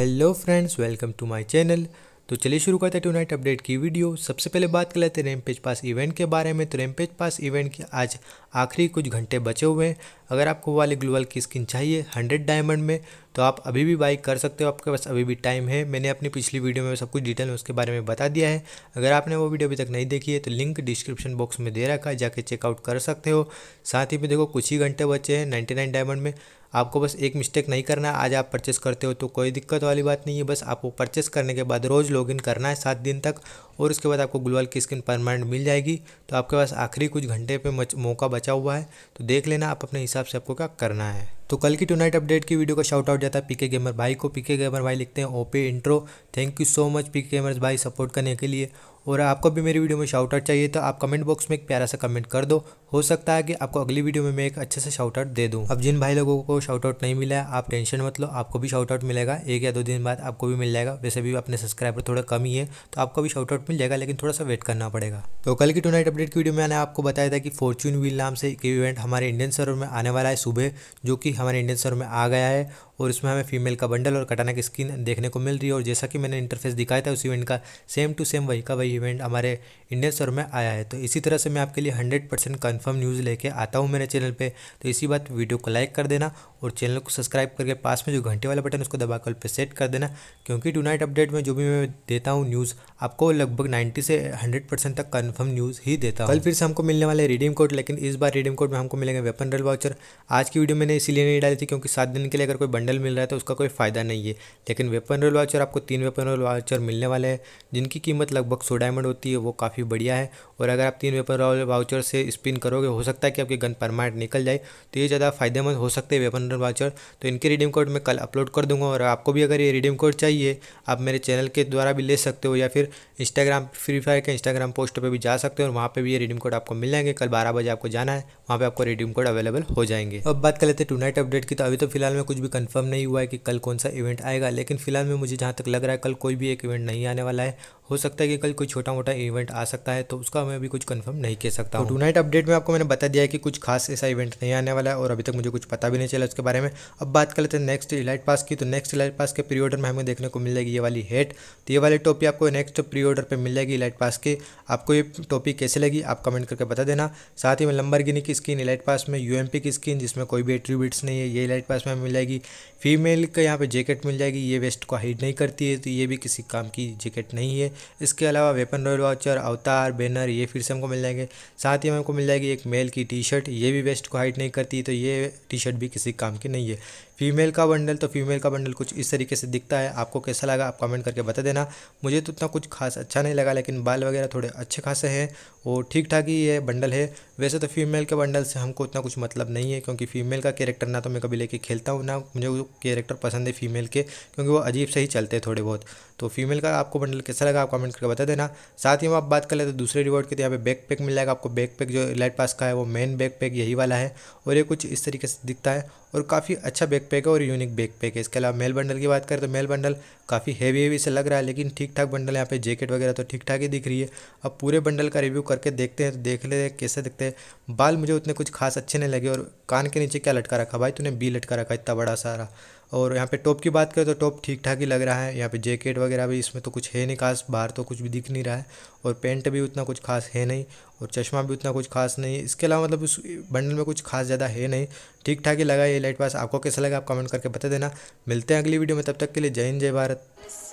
hello friends welcome to my channel तो चलिए शुरू करते हैं टू नाइट अपडेट की वीडियो सबसे पहले बात कर लेते हैं रैमपेज पास इवेंट के बारे में तो रैमपेज पास इवेंट के आज आखिरी कुछ घंटे बचे हुए हैं अगर आपको वो वाली ग्लोबल की स्किन चाहिए हंड्रेड डायमंड में तो आप अभी भी बाई कर सकते हो आपके पास अभी भी टाइम है मैंने अपनी पिछली वीडियो में सब कुछ डिटेल में उसके बारे में बता दिया है अगर आपने वो वीडियो अभी तक नहीं देखी है तो लिंक डिस्क्रिप्शन बॉक्स में दे रखा है जाके चेकआउट कर सकते हो साथ ही में देखो कुछ ही घंटे बचे हैं नाइन्टी नाइन डायमंड में आपको बस एक मिस्टेक नहीं करना है आज आप परचेस करते हो तो कोई दिक्कत वाली बात नहीं है बस आपको परचेस करने के बाद रोज़ लॉग करना है सात दिन तक और उसके बाद आपको ग्लोअल की स्किन परमानेंट मिल जाएगी तो आपके पास आखिरी कुछ घंटे पर मौका बचा हुआ है तो देख लेना आप अपने हिसाब से आपको क्या करना है तो कल की टुनाइट अपडेट की वीडियो का शाउट आउट जाता है पीके गेमर भाई को पीके गेमर भाई लिखते हैं OP intro thank you so much PK gamer भाई सपोर्ट करने के लिए और आपको भी मेरी वीडियो में शाउट आउट चाहिए तो आप कमेंट बॉक्स में एक प्यारा सा कमेंट कर दो हो सकता है कि आपको अगली वीडियो में मैं एक अच्छे से शाउट आउट दे दूँ अब जिन भाई लोगों को शाउट आउट नहीं मिला है आप टेंशन मत लो आपको भी शाउट आउट मिलेगा एक या दो दिन बाद आपको भी मिल जाएगा वैसे भी अपने सब्सक्राइबर थोड़ा कम ही है तो आपको भी शाउट आउट मिल जाएगा लेकिन थोड़ा सा वेट करना पड़ेगा तो कल की टूनाइट अपडेट की वीडियो में मैंने आपको बताया था कि फॉर्चून व्हील नाम से एक इवेंट हमारे इंडियन सर्वर में आने वाला है सुबह जो कि हमारे इंडियन स्टोर में आ गया है और इसमें हमें फीमेल का बंडल और कटाना की स्किन देखने को मिल रही है और जैसा कि मैंने इंटरफेस दिखाया था उस इवेंट का सेम टू सेम वही का वही इवेंट हमारे इंडियन स्टोर में आया है तो इसी तरह से मैं आपके लिए हंड्रेड परसेंट कन्फर्म न्यूज़ लेके आता हूँ मेरे चैनल पर तो इसी बात वीडियो को लाइक कर देना और चैनल को सब्सक्राइब करके पास में जो घंटे वाला बटन उसको दबा कर सेट कर देना क्योंकि टू नाइट अपडेट में जो भी मैं देता हूँ न्यूज़ आपको लगभग नाइन्टी से हंड्रेड परसेंट तक कन्फर्म न्यूज़ ही देता हूँ कल फिर से हमको मिलने वाले रिडीम कोड लेकिन इस बार रिडीम कोड में हमको मिलेंगे वेपन रेल वाउचर आज की वीडियो मैंने इसीलिए नहीं डाली थी क्योंकि सात दिन के लिए अगर कोई बंडल बंडल मिल रहा है तो उसका कोई फ़ायदा नहीं है लेकिन वेपन रोल वाचर आपको तीन वेपन रोल वाचर मिलने वाले हैं जिनकी कीमत लगभग सौ डायमंड होती है वो काफ़ी बढ़िया है और अगर आप तीन वेपन रोल वाउचर से स्पिन करोगे हो सकता है कि आपकी गन परमानेंट निकल जाए तो ये ज़्यादा फायदेमंद हो सकते हैं वेपन रोल वाउचर तो इनके रिडीम कोड मैं कल अपलोड कर दूंगा और आपको भी अगर ये रिडीम कोड चाहिए आप मेरे चैनल के द्वारा भी ले सकते हो या फिर इंस्टाग्राम फ्री फायर के इंस्टाग्राम पोस्ट पर भी जा सकते हो और वहाँ पर भी ये रिडीम कोड आपको मिल जाएंगे कल बारह बजे आपको जाना है वहाँ पर आपको रिडीम कोड अवेलेबल हो जाएंगे अब बात कर लेते हैं टू अपडेट की तो अभी तो फिलहाल में कुछ भी कन्फर्म कंफर्म नहीं हुआ है कि कल कौन सा इवेंट आएगा लेकिन फिलहाल में मुझे जहाँ तक लग रहा है कल कोई भी एक इवेंट नहीं आने वाला है हो सकता है कि कल कोई छोटा मोटा इवेंट आ सकता है तो उसका मैं अभी कुछ कंफर्म नहीं कह सकता तो हूँ तो टू नाइट अपडेट में आपको मैंने बता दिया है कि कुछ खास ऐसा इवेंट नहीं आने वाला है और अभी तक मुझे कुछ पता भी नहीं चला उसके बारे में अब बात कर लेते हैं नेक्स्ट इलाइट पास की तो नेक्स्ट इलाइट पास के प्री ऑर्डर में हमें देखने को मिल जाएगी ये वाली हेट तो ये वाली टॉपी आपको नेक्स्ट प्री ऑर्डर पर मिल जाएगी इलाइट पास की आपको ये टॉपी कैसे लगी आप कमेंट करके बता देना साथ ही में लंबर की स्किन इलाइट पास में यू की स्किन जिसमें कोई भी एट्रीब्यूट्स नहीं है ये इलाइट पास में मिल जाएगी फीमेल का यहाँ पर जैकेट मिल जाएगी ये वेस्ट को हाइड नहीं करती है तो ये भी किसी काम की जैकेट नहीं है इसके अलावा वेपन रॉयल वाचर अवतार बैनर ये फिर से हमको मिल जाएंगे साथ ही हमको मिल जाएगी एक मेल की टी शर्ट ये भी वेस्ट को हाइट नहीं करती तो ये टी शर्ट भी किसी काम की नहीं है फीमेल का बंडल तो फीमेल का बंडल कुछ इस तरीके से दिखता है आपको कैसा लगा आप कमेंट करके बता देना मुझे तो उतना कुछ खास अच्छा नहीं लगा लेकिन बाल वगैरह थोड़े अच्छे खासे हैं वो ठीक ठाक ही ये बंडल है वैसे तो फीमेल के बंडल से हमको उतना कुछ मतलब नहीं है क्योंकि फीमेल का कैरेक्टर ना तो मैं कभी लेके खेलता हूँ ना मुझे वो कैरेक्टर पसंद है फीमेल के क्योंकि वो अजीब से ही चलते हैं थोड़े बहुत तो फीमेल का आपको बंडल कैसा लगा कमेंट करके बता देना साथ ही हम आप बात कर ले तो दूसरे रिवॉर्ड के तो यहाँ पे बैक पैक मिल जाएगा आपको बैक पैक जो लाइट पास का है वो मेन बैक पैक यही वाला है और ये कुछ इस तरीके से दिखता है और काफ़ी अच्छा बैक पैक है और यूनिक बैक पैक है इसके अलावा मेल बंडल की बात करें तो मेल बंडल काफ़ी हैवी हैवी से लग रहा है लेकिन ठीक ठाक बंडल यहाँ पे जैकेट वगैरह तो ठीक ठाक ही दिख रही है अब पूरे बंडल का रिव्यू करके देखते हैं तो देख ले कैसे दिखते हैं बाल मुझे उतने कुछ खास अच्छे नहीं लगे और कान के नीचे क्या लटका रखा भाई तूने बी लटका रखा इतना बड़ा सारा और यहाँ पे टॉप की बात करें तो टॉप ठीक ठाक ही लग रहा है यहाँ पे जैकेट वगैरह भी इसमें तो कुछ है नहीं खास बाहर तो कुछ भी दिख नहीं रहा है और पेंट भी उतना कुछ खास है नहीं और चश्मा भी उतना कुछ खास नहीं इसके अलावा मतलब उस बंडल में कुछ खास ज़्यादा है नहीं ठीक ठाक ही लगा ये लाइट पास आपको कैसा लगा आप कमेंट करके बता देना मिलते हैं अगली वीडियो में तब तक के लिए जय हिंद जय भारत